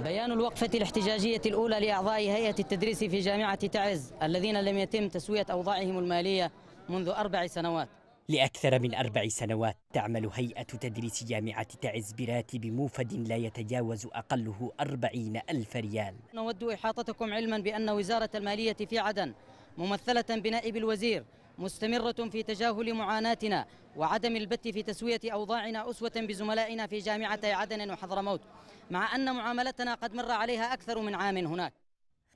بيان الوقفة الاحتجاجية الأولى لأعضاء هيئة التدريس في جامعة تعز الذين لم يتم تسوية أوضاعهم المالية منذ أربع سنوات لأكثر من أربع سنوات تعمل هيئة تدريس جامعة تعز براتب موفد لا يتجاوز أقله أربعين ألف ريال نود إحاطتكم علما بأن وزارة المالية في عدن ممثلة بنائب الوزير مستمرة في تجاهل معاناتنا وعدم البت في تسوية أوضاعنا أسوة بزملائنا في جامعتي عدن وحضرموت مع أن معاملتنا قد مر عليها أكثر من عام هناك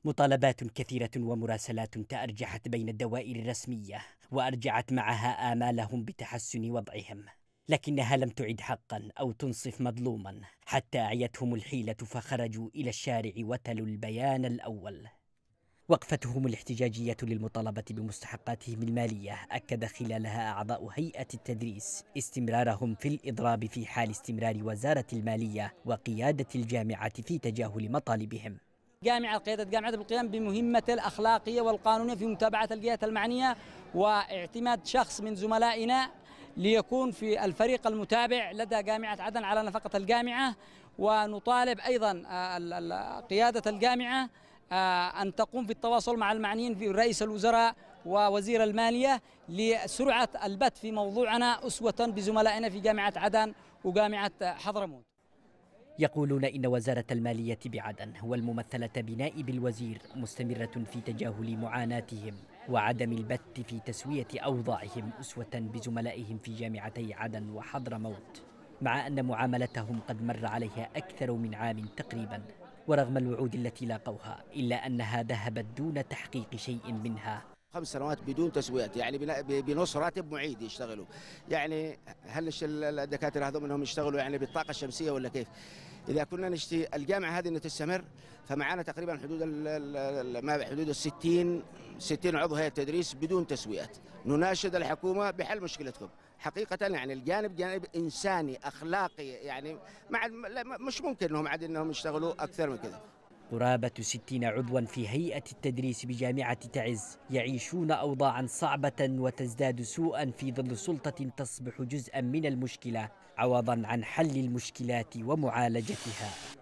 مطالبات كثيرة ومراسلات تأرجحت بين الدوائر الرسمية وأرجعت معها آمالهم بتحسن وضعهم لكنها لم تعد حقا أو تنصف مظلوما حتى أعيتهم الحيلة فخرجوا إلى الشارع وتلوا البيان الأول وقفتهم الاحتجاجية للمطالبة بمستحقاتهم المالية أكد خلالها أعضاء هيئة التدريس استمرارهم في الإضراب في حال استمرار وزارة المالية وقيادة الجامعة في تجاهل مطالبهم جامعة قيادة جامعة بالقيام بمهمة الأخلاقية والقانونية في متابعة الجهات المعنية واعتماد شخص من زملائنا ليكون في الفريق المتابع لدى جامعة عدن على نفقة الجامعة ونطالب أيضا قيادة الجامعة آه، أن تقوم في التواصل مع المعنيين في رئيس الوزراء ووزير المالية لسرعة البت في موضوعنا أسوة بزملائنا في جامعة عدن وجامعة حضرموت يقولون إن وزارة المالية بعدن والممثلة بنائب الوزير مستمرة في تجاهل معاناتهم وعدم البت في تسوية أوضاعهم أسوة بزملائهم في جامعتي عدن وحضرموت مع أن معاملتهم قد مر عليها أكثر من عام تقريباً ورغم الوعود التي لاقوها إلا أنها ذهبت دون تحقيق شيء منها خمس سنوات بدون تسويات يعني بنص راتب معيد يشتغلوا يعني هل الدكاتره هذول منهم يشتغلوا يعني بالطاقه الشمسيه ولا كيف؟ اذا كنا نشتي الجامعه هذه انها تستمر فمعانا تقريبا حدود ما حدود ال 60 60 عضو هيئه تدريس بدون تسويات نناشد الحكومه بحل مشكلتكم حقيقه يعني الجانب جانب انساني اخلاقي يعني مع مش ممكن انهم عاد انهم يشتغلوا اكثر من كذا قرابة 60 عضوا في هيئة التدريس بجامعة تعز يعيشون أوضاعا صعبة وتزداد سوءا في ظل سلطة تصبح جزءا من المشكلة عوضا عن حل المشكلات ومعالجتها